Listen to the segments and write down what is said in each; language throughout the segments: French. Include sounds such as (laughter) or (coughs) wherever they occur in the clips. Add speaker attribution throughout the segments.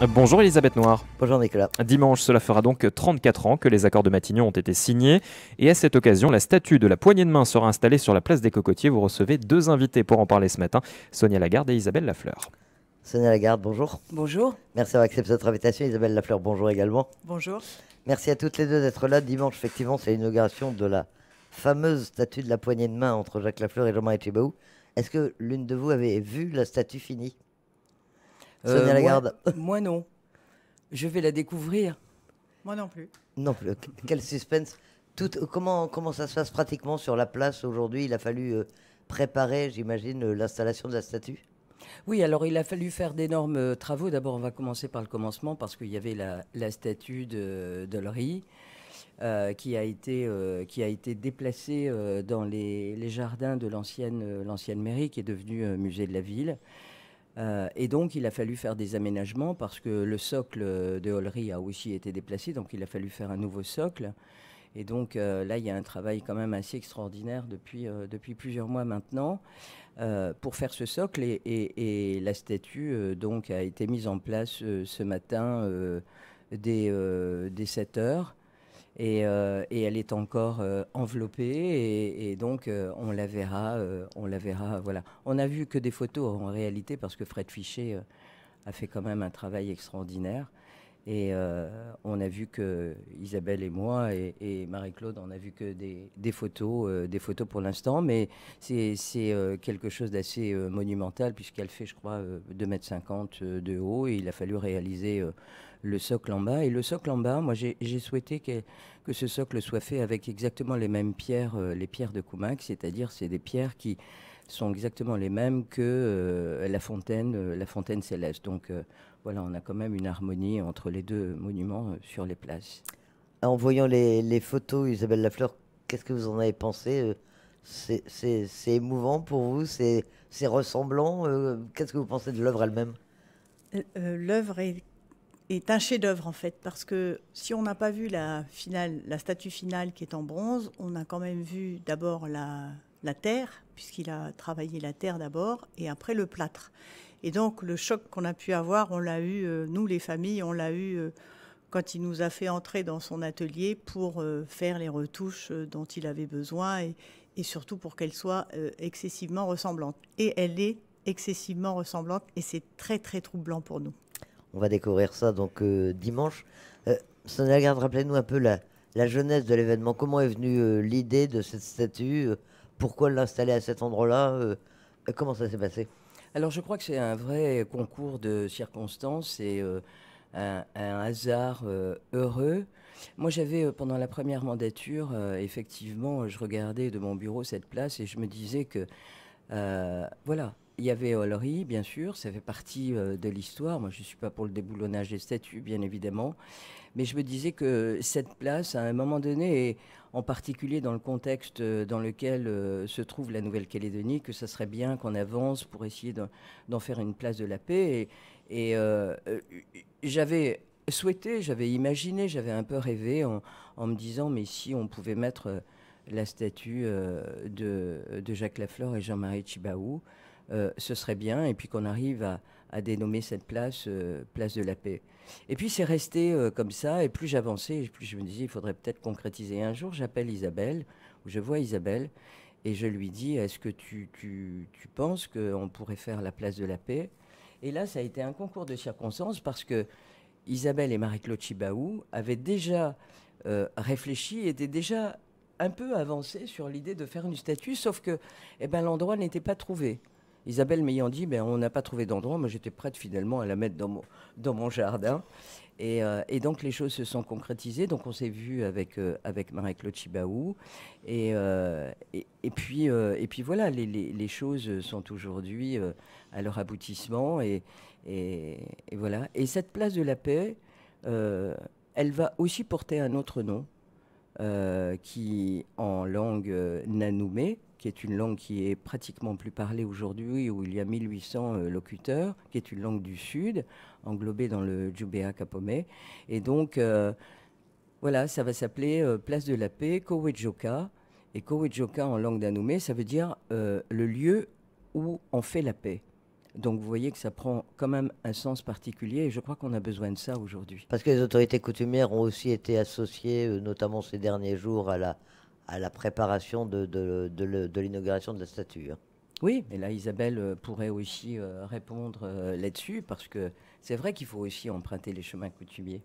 Speaker 1: Bonjour Elisabeth Noire. Bonjour Nicolas. Dimanche, cela fera donc 34 ans que les accords de Matignon ont été signés. Et à cette occasion, la statue de la poignée de main sera installée sur la place des Cocotiers. Vous recevez deux invités pour en parler ce matin, Sonia Lagarde et Isabelle Lafleur.
Speaker 2: Sonia Lagarde, bonjour. Bonjour. Merci d'avoir accepté notre invitation. Isabelle Lafleur, bonjour également. Bonjour. Merci à toutes les deux d'être là. Dimanche, effectivement, c'est l'inauguration de la fameuse statue de la poignée de main entre Jacques Lafleur et Jean-Marie Chibaou. Est-ce que l'une de vous avait vu la statue finie euh, Sonia Lagarde. Moi, moi, non. Je vais la découvrir. Moi non plus. Non plus. Quel suspense. Euh, comment, comment ça se passe pratiquement sur la place aujourd'hui Il a fallu euh, préparer, j'imagine, l'installation de la statue
Speaker 1: oui, alors il a fallu faire d'énormes travaux. D'abord, on va commencer par le commencement parce qu'il y avait la, la statue de, Dolry, qui, a été, qui a été déplacée dans les, les jardins de l'ancienne mairie qui est devenue musée de la ville. Euh, et donc, il a fallu faire des aménagements parce que le socle de Hollery a aussi été déplacé, donc il a fallu faire un nouveau socle. Et donc euh, là, il y a un travail quand même assez extraordinaire depuis, euh, plusieurs mois maintenant pour faire ce socle. Et, la statue donc a été mise en place ce matin dès, dès 7 heures. Euh, et, elle est encore euh, enveloppée et, donc euh, on la verra, on la verra, On n'a vu que des photos en réalité parce que Fred Fichet a fait quand même un travail extraordinaire. Et euh, on a vu que Isabelle et moi et, Marie-Claude, on a vu que des, photos, euh, des photos pour l'instant, mais c'est euh, quelque chose d'assez monumental puisqu'elle fait, je crois, 2,50 m de haut et il a fallu réaliser le socle en bas. Et le socle en bas, moi j'ai souhaité que, ce socle soit fait avec exactement les mêmes pierres, les pierres de Coumac, c'est-à-dire c'est des pierres qui sont exactement les mêmes que la fontaine, la fontaine céleste. Donc voilà, on a quand même
Speaker 2: une harmonie entre les deux monuments euh, sur les places. Ah, en voyant les, photos, Isabelle Lafleur, qu'est-ce que vous en avez pensé euh, C'est émouvant pour vous C'est ressemblant euh, Qu'est-ce que vous pensez de l'œuvre elle-même
Speaker 3: L'œuvre est, un chef-d'œuvre en fait, parce que si on n'a pas vu la, finale, la statue finale qui est en bronze, on a quand même vu d'abord la terre, puisqu'il a travaillé la terre d'abord, et après le plâtre. Et donc le choc qu'on a pu avoir, on l'a eu, euh, nous les familles, on l'a eu euh, quand il nous a fait entrer dans son atelier pour euh, faire les retouches dont il avait besoin et, surtout pour qu'elle soit excessivement ressemblante. Et elle est excessivement ressemblante et c'est très très troublant pour nous.
Speaker 2: On va découvrir ça donc dimanche. Euh, Sonia Garde, rappelez-nous un peu la, la jeunesse de l'événement. Comment est venue l'idée de cette statue Pourquoi l'installer à cet endroit-là Comment ça s'est passé alors je crois que c'est un vrai concours de circonstances et euh,
Speaker 1: un, hasard euh, heureux. Moi j'avais euh, pendant la première mandature, effectivement, je regardais de mon bureau cette place et je me disais que voilà. Il y avait Olry, bien sûr, ça fait partie de l'histoire. Moi, je ne suis pas pour le déboulonnage des statues, bien évidemment. Mais je me disais que cette place, à un moment donné, est en particulier dans le contexte euh, dans lequel euh, se trouve la Nouvelle-Calédonie, que ça serait bien qu'on avance pour essayer d'en faire une place de la paix. Et, euh, j'avais souhaité, j'avais imaginé, j'avais un peu rêvé en, me disant, mais si on pouvait mettre la statue de, Jacques Lafleur et Jean-Marie Chibaou, ce serait bien, et puis qu'on arrive à, a dénommé cette place euh, Place de la Paix. Et puis c'est resté euh, comme ça, et plus j'avançais, plus je me disais, il faudrait peut-être concrétiser. Un jour, j'appelle Isabelle, ou je vois Isabelle, et je lui dis, est-ce que tu, tu, tu penses qu'on pourrait faire la Place de la Paix Et là, ça a été un concours de circonstances, parce que Isabelle et Marie-Claude Chibaou avaient déjà euh, réfléchi, étaient déjà un peu avancées sur l'idée de faire une statue, sauf que eh ben, l'endroit n'était pas trouvé. Isabelle m'ayant dit, ben, on n'a pas trouvé d'endroit, mais j'étais prête finalement à la mettre dans mon, dans mon jardin. Euh, et, donc les choses se sont concrétisées. Donc on s'est vu avec, euh, avec Marie-Claude Chibaou. Et, euh, et, puis, et puis voilà, les, choses sont aujourd'hui à leur aboutissement. Et, et, voilà. Et cette place de la paix, elle va aussi porter un autre nom qui, en langue nanoumé, qui est une langue qui est pratiquement plus parlée aujourd'hui, où il y a 1800 euh, locuteurs, qui est une langue du Sud, englobée dans le Jubea Kapome. Et donc, euh, voilà, ça va s'appeler euh, Place de la Paix, Kowejoka. Et Kowejoka, en langue d'Anoumé, ça veut dire le lieu où on fait la paix. Donc vous voyez que ça prend quand même un sens particulier et je crois qu'on a besoin de ça aujourd'hui.
Speaker 2: Parce que les autorités coutumières ont aussi été associées, notamment ces derniers jours, à la, à la préparation de, l'inauguration de la statue. Hein. Oui, mais
Speaker 1: là, Isabelle euh, pourrait aussi euh, répondre euh, là-dessus, parce que c'est vrai qu'il faut aussi emprunter les chemins coutumiers.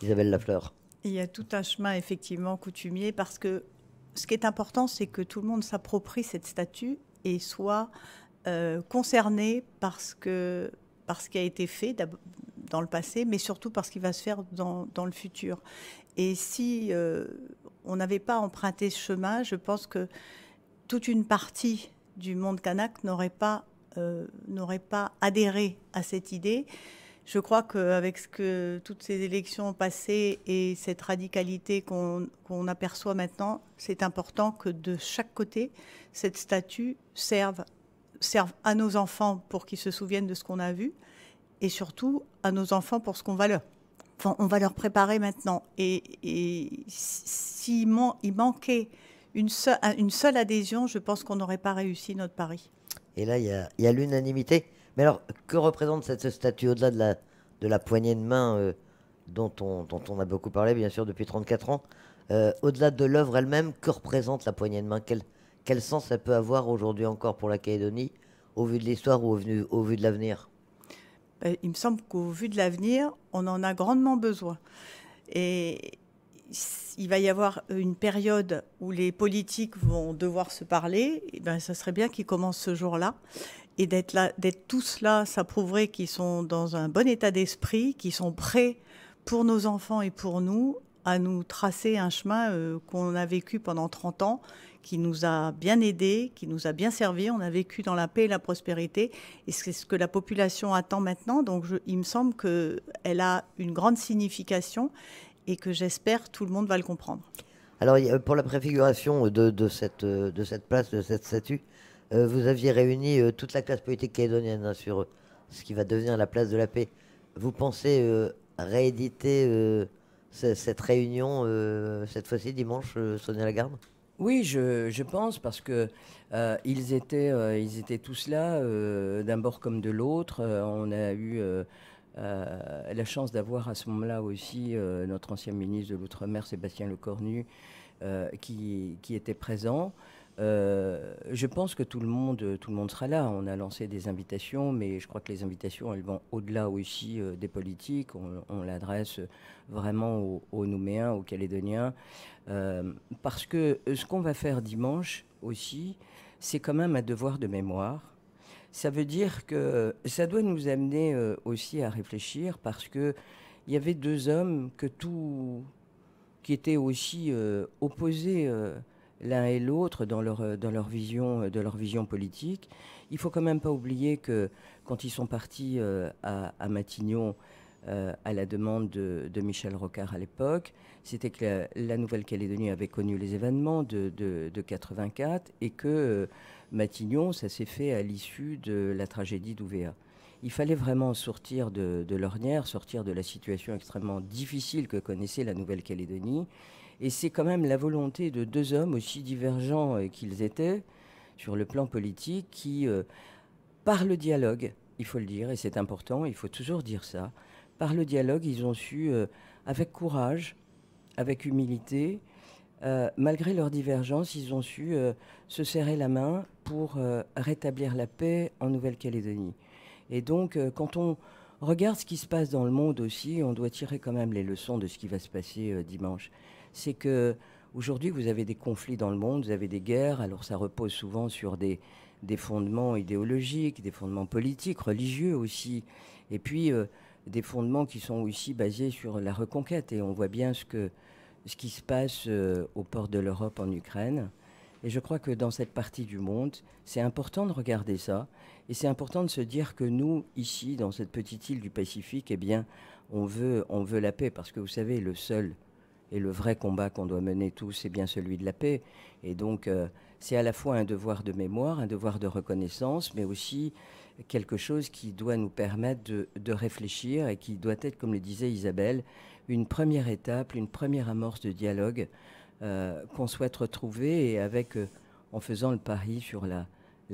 Speaker 2: Isabelle Lafleur.
Speaker 3: Il y a tout un chemin, effectivement, coutumier, parce que ce qui est important, c'est que tout le monde s'approprie cette statue et soit concerné par ce, que, par qui a été fait dans le passé, mais surtout par ce qui va se faire dans, le futur. Et si on n'avait pas emprunté ce chemin, je pense que toute une partie du monde kanak n'aurait pas, euh, pas adhéré à cette idée. Je crois qu'avec ce que toutes ces élections passées et cette radicalité qu'on aperçoit maintenant, c'est important que de chaque côté, cette statue serve, serve à nos enfants pour qu'ils se souviennent de ce qu'on a vu et surtout à nos enfants pour ce qu'on valeur on va leur préparer maintenant. Et, et s'il manquait une, une seule adhésion, je pense qu'on n'aurait pas réussi notre pari.
Speaker 2: Et là, il y a, l'unanimité. Mais alors, que représente cette statue au-delà de la, de la poignée de main euh, dont, on, a beaucoup parlé, bien sûr, depuis 34 ans euh, Au-delà de l'œuvre elle-même, que représente la poignée de main quel, sens elle peut avoir aujourd'hui encore pour la Calédonie, au vu de l'histoire ou au vu de l'avenir
Speaker 3: euh, il me semble qu'au vu de l'avenir, on en a grandement besoin. Et il va y avoir une période où les politiques vont devoir se parler, et eh ben, ça serait bien qu'ils commencent ce jour-là. Et d'être là, d'être tous là, ça prouverait qu'ils sont dans un bon état d'esprit, qu'ils sont prêts pour nos enfants et pour nous à nous tracer un chemin euh, qu'on a vécu pendant 30 ans, qui nous a bien aidés, qui nous a bien servi. On a vécu dans la paix et la prospérité. Et c'est ce que la population attend maintenant. Donc il me semble qu'elle a une grande signification et que j'espère tout le monde va le comprendre.
Speaker 2: Alors pour la préfiguration de, cette, de cette place, de cette statue, euh, vous aviez réuni euh, toute la classe politique calédonienne hein, sur euh, ce qui va devenir la place de la paix. Vous pensez rééditer cette réunion, cette fois-ci dimanche, la garde oui, je, pense parce que euh, euh, ils étaient tous
Speaker 1: là euh, d'un bord comme de l'autre. on a eu la chance d'avoir à ce moment-là aussi notre ancien ministre de l'Outre-mer, Sébastien Lecornu, qui était présent. Euh, je pense que tout le monde, euh, tout le monde sera là. On a lancé des invitations, mais je crois que les invitations, elles vont au-delà aussi euh, des politiques. On, l'adresse vraiment aux, Nouméens, aux Calédoniens, parce que ce qu'on va faire dimanche aussi, c'est quand même un devoir de mémoire. Ça veut dire que ça doit nous amener aussi à réfléchir, parce que il y avait deux hommes que tout, qui étaient aussi opposés l'un et l'autre dans leur, euh, vision euh, de leur vision politique. Il faut quand même pas oublier que quand ils sont partis euh, à, Matignon à la demande de, Michel Rocard à l'époque, c'était que la, Nouvelle-Calédonie avait connu les événements de, de, et que Matignon, ça s'est fait à l'issue de la tragédie d'Ouvéa. Il fallait vraiment sortir de l'ornière, sortir de la situation extrêmement difficile que connaissait la Nouvelle-Calédonie et c'est quand même la volonté de deux hommes, aussi divergents euh, qu'ils étaient, sur le plan politique, qui, euh, par le dialogue, il faut le dire, et c'est important, il faut toujours dire ça, par le dialogue, ils ont su, euh, avec courage, avec humilité, malgré leurs divergences, ils ont su se serrer la main pour rétablir la paix en Nouvelle-Calédonie. Et donc, quand on regarde ce qui se passe dans le monde aussi, on doit tirer quand même les leçons de ce qui va se passer dimanche c'est que aujourd'hui vous avez des conflits dans le monde, vous avez des guerres, alors ça repose souvent sur des, fondements idéologiques, des fondements politiques, religieux aussi, et puis euh, des fondements qui sont aussi basés sur la reconquête. Et on voit bien ce, qui se passe euh, au port de l'Europe en Ukraine. Et je crois que dans cette partie du monde, c'est important de regarder ça. Et c'est important de se dire que nous, ici, dans cette petite île du Pacifique, eh bien, on veut, on veut la paix. Parce que vous savez, le seul et le vrai combat qu'on doit mener tous, c'est bien celui de la paix. Et donc, euh, c'est à la fois un devoir de mémoire, un devoir de reconnaissance, mais aussi quelque chose qui doit nous permettre de, réfléchir et qui doit être, comme le disait Isabelle, une première étape, une première amorce de dialogue euh, qu'on souhaite retrouver et avec, euh, en faisant le pari sur la,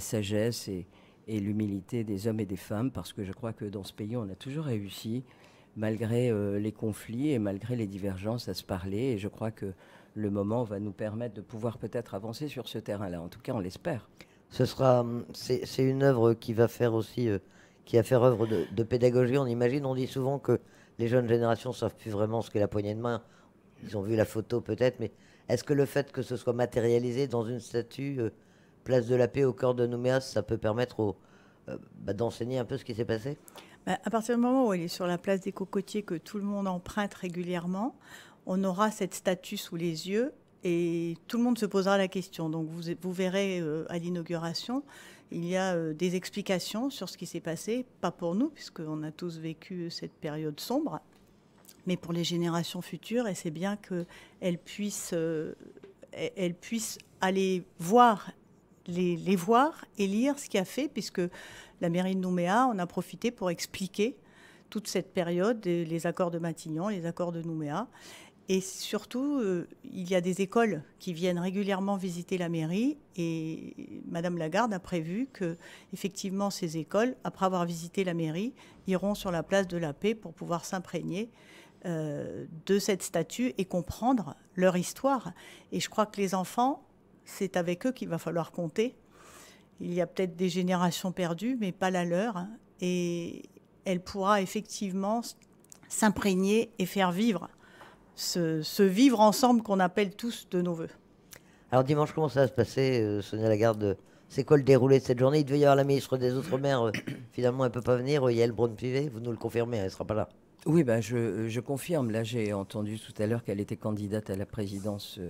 Speaker 1: sagesse et l'humilité des hommes et des femmes, parce que je crois que dans ce pays, on a toujours réussi malgré euh, les conflits et malgré les divergences à se parler. Et je crois que le moment va nous permettre de pouvoir peut-être avancer sur ce terrain-là. En tout cas, on l'espère.
Speaker 2: Ce sera, hum, c'est une œuvre qui va faire aussi, euh, qui va faire œuvre de, pédagogie. On imagine, on dit souvent que les jeunes générations savent plus vraiment ce qu'est la poignée de main. Ils ont vu la photo peut-être, mais est-ce que le fait que ce soit matérialisé dans une statue euh, Place de la Paix au corps de Nouméa, ça peut permettre bah, d'enseigner un peu ce qui s'est passé
Speaker 3: bah, à partir du moment où elle est sur la place des cocotiers que tout le monde emprunte régulièrement, on aura cette statue sous les yeux et tout le monde se posera la question. Donc vous, vous verrez euh, à l'inauguration, il y a euh, des explications sur ce qui s'est passé, pas pour nous, puisqu'on a tous vécu cette période sombre, mais pour les générations futures, et c'est bien qu'elles puissent euh, aller voir les, voir et lire ce qu'il a fait, puisque la mairie de Nouméa en a profité pour expliquer toute cette période, euh, les accords de Matignon, les accords de Nouméa. Et surtout, euh, il y a des écoles qui viennent régulièrement visiter la mairie et Madame Lagarde a prévu que, effectivement, ces écoles, après avoir visité la mairie, iront sur la place de la paix pour pouvoir s'imprégner euh, de cette statue et comprendre leur histoire. Et je crois que les enfants c'est avec eux qu'il va falloir compter. Il y a peut-être des générations perdues, mais pas la leur. et elle pourra effectivement s'imprégner et faire vivre ce, vivre ensemble qu'on appelle tous de nos voeux.
Speaker 2: Alors dimanche, comment ça va se passer, euh, Sonia Lagarde euh, C'est quoi le déroulé de cette journée Il devait y avoir la ministre des Outre-mer. Euh, (coughs) finalement, elle ne peut pas venir. Yael Braun-Pivet, vous nous le confirmez, elle ne sera pas là.
Speaker 1: Oui, ben je, confirme. Là, j'ai entendu tout à l'heure qu'elle était candidate à la présidence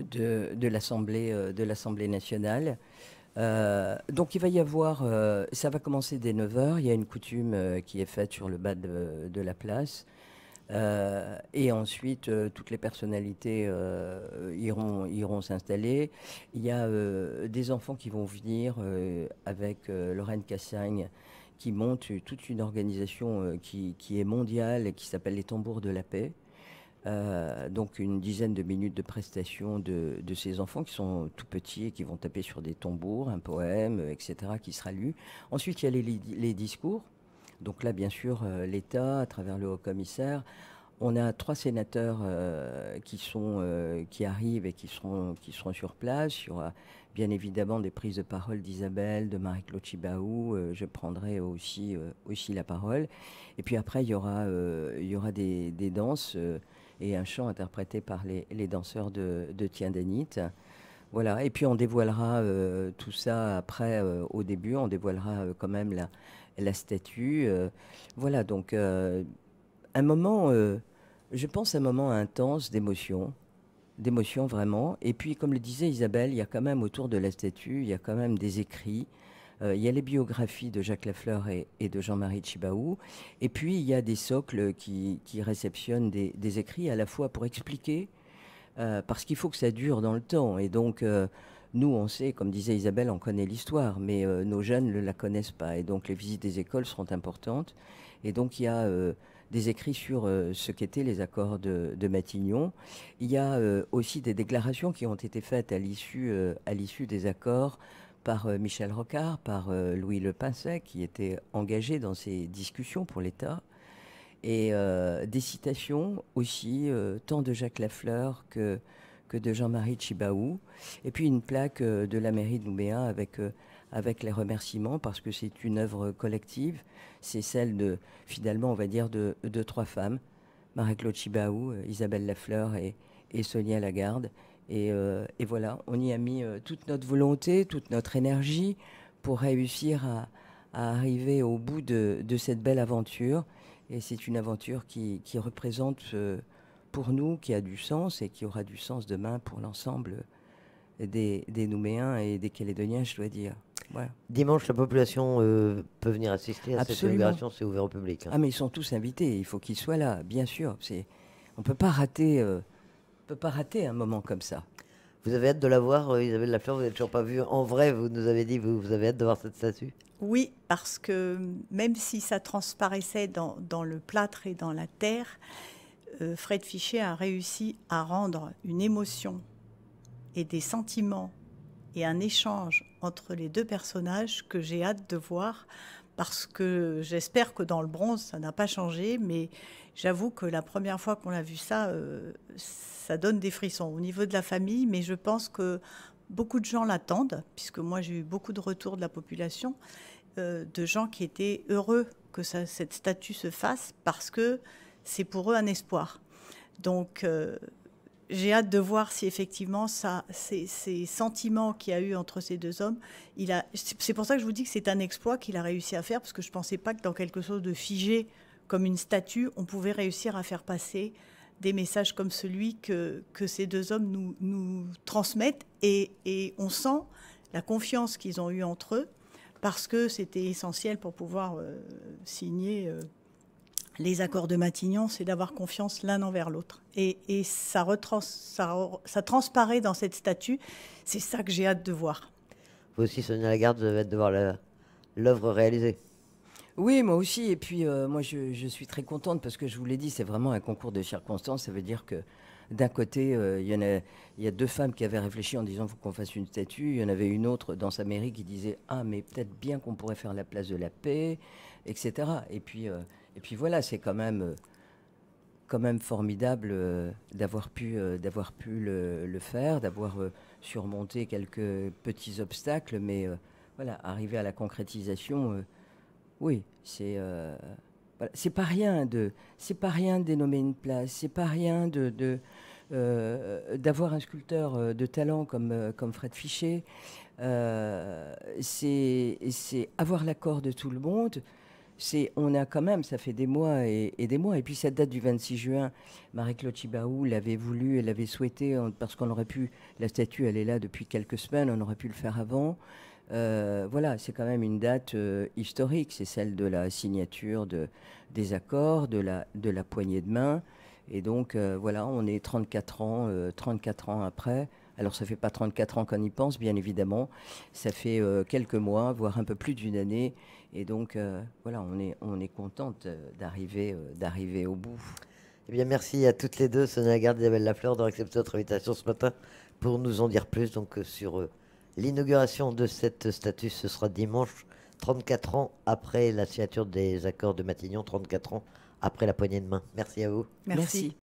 Speaker 1: de, de l'Assemblée euh, nationale. Euh, donc il va y avoir, euh, ça va commencer dès 9h, il y a une coutume qui est faite sur le bas de, la place. et ensuite, toutes les personnalités iront, iront s'installer. Il y a des enfants qui vont venir avec Lorraine Cassagne, qui monte toute une organisation qui, qui, est mondiale, et qui s'appelle les Tambours de la Paix. Euh, donc une dizaine de minutes de prestation de, de, ces enfants qui sont tout petits et qui vont taper sur des tambours, un poème, euh, etc., qui sera lu. Ensuite, il y a les, les discours. Donc là, bien sûr, euh, l'État, à travers le haut-commissaire, on a trois sénateurs qui, sont, qui arrivent et qui seront, qui seront sur place. Il y aura bien évidemment des prises de parole d'Isabelle, de Marie-Claude Chibaou. je prendrai aussi, aussi la parole. Et puis après, il y aura, il y aura des, des danses et un chant interprété par les, danseurs de, de Danit, Voilà, et puis on dévoilera euh, tout ça après, euh, au début, on dévoilera euh, quand même la, la statue. voilà, donc un moment, je pense un moment intense d'émotion, d'émotion vraiment. Et puis, comme le disait Isabelle, il y a quand même autour de la statue, il y a quand même des écrits, euh, il y a les biographies de Jacques Lafleur et, de Jean-Marie Chibaou. Et puis, il y a des socles qui, réceptionnent des, écrits à la fois pour expliquer, euh, parce qu'il faut que ça dure dans le temps. Et donc, euh, nous, on sait, comme disait Isabelle, on connaît l'histoire, mais nos jeunes ne la connaissent pas. Et donc, les visites des écoles seront importantes. Et donc, il y a des écrits sur ce qu'étaient les accords de, Matignon. Il y a aussi des déclarations qui ont été faites à l'issue des accords par euh, Michel Rocard, par euh, Louis Le qui était engagé dans ces discussions pour l'État, et euh, des citations aussi, tant de Jacques Lafleur que, que de Jean-Marie Chibaou, et puis une plaque de la mairie de Nouméa avec, avec les remerciements, parce que c'est une œuvre collective, c'est celle de, finalement, on va dire, de, trois femmes, Marie-Claude Chibaou, Isabelle Lafleur et, et Sonia Lagarde, euh, et, voilà, on y a mis euh, toute notre volonté, toute notre énergie pour réussir à, arriver au bout de, cette belle aventure. Et c'est une aventure qui, représente euh, pour nous, qui a du sens et qui aura du sens demain pour l'ensemble des, Nouméens et des Calédoniens, je dois dire. Dimanche, la population peut venir assister à cette inauguration, c'est ouvert au public. Hein. Ah mais ils sont tous invités, il faut qu'ils soient là,
Speaker 2: bien sûr. On ne peut pas rater peut pas rater un moment comme ça. Vous avez hâte de la voir, euh, Isabelle Lafleur, vous n'avez toujours pas vu en vrai, vous nous avez dit, vous, vous avez hâte de voir cette statue
Speaker 3: Oui, parce que même si ça transparaissait dans, le plâtre et dans la terre, euh, Fred Fichet a réussi à rendre une émotion et des sentiments et un échange entre les deux personnages que j'ai hâte de voir parce que j'espère que dans le bronze, ça n'a pas changé, mais j'avoue que la première fois qu'on a vu ça, euh, ça donne des frissons au niveau de la famille, mais je pense que beaucoup de gens l'attendent, puisque moi j'ai eu beaucoup de retours de la population, euh, de gens qui étaient heureux que cette statue se fasse, parce que c'est pour eux un espoir. Donc euh, j'ai hâte de voir si effectivement ça, ces, sentiments qu'il y a eu entre ces deux hommes, C'est pour ça que je vous dis que c'est un exploit qu'il a réussi à faire parce que je ne pensais pas que dans quelque chose de figé comme une statue, on pouvait réussir à faire passer des messages comme celui que, ces deux hommes nous, transmettent et, on sent la confiance qu'ils ont eue entre eux parce que c'était essentiel pour pouvoir euh, signer. Euh, les accords de Matignon, c'est d'avoir confiance l'un envers l'autre. Et, ça, transparaît dans cette statue. C'est ça que j'ai hâte de voir.
Speaker 2: Vous aussi, Sonia Lagarde, vous avez hâte de voir l'œuvre réalisée.
Speaker 1: Oui, moi aussi. Et puis, euh, moi, je, suis très contente parce que je vous l'ai dit, c'est vraiment un concours de circonstances. Ça veut dire que d'un côté, euh, il, y a, deux femmes qui avaient réfléchi en disant faut qu'on fasse une statue. Il y en avait une autre dans sa mairie qui disait ah mais peut-être bien qu'on pourrait faire la place de la paix, etc. Et puis euh, et puis voilà, c'est quand même, euh, quand même formidable euh, euh, d'avoir pu, le, faire, d'avoir surmonté quelques petits obstacles, mais voilà, arriver à la concrétisation, oui, c'est pas rien de c'est pas rien dénommer une place, c'est pas rien de, d'avoir un sculpteur de talent comme, Fred Fichet, c'est avoir l'accord de tout le monde, on a quand même, ça fait des mois et, des mois. Et puis cette date du 26 juin, Marie-Claude Chibaou l'avait voulu, elle l'avait souhaité, parce qu'on aurait pu, la statue elle est là depuis quelques semaines, on aurait pu le faire avant. Euh, voilà, c'est quand même une date euh, historique, c'est celle de la signature de, des accords, de la, poignée de main. Et donc euh, voilà, on est 34 ans, 34 ans après. Alors ça fait pas 34 ans qu'on y pense, bien évidemment. Ça fait euh, quelques mois, voire un peu plus d'une année. Et donc euh, voilà, on est, on est contente euh, d'arriver, d'arriver au bout.
Speaker 2: Eh bien, merci à toutes les deux, Sonia Garde et Isabelle Lafleur, d'avoir accepté notre invitation ce matin pour nous en dire plus donc, sur l'inauguration de cette statue. Ce sera dimanche, 34 ans après la signature des accords de Matignon, 34 ans après la poignée de main. Merci à vous. merci.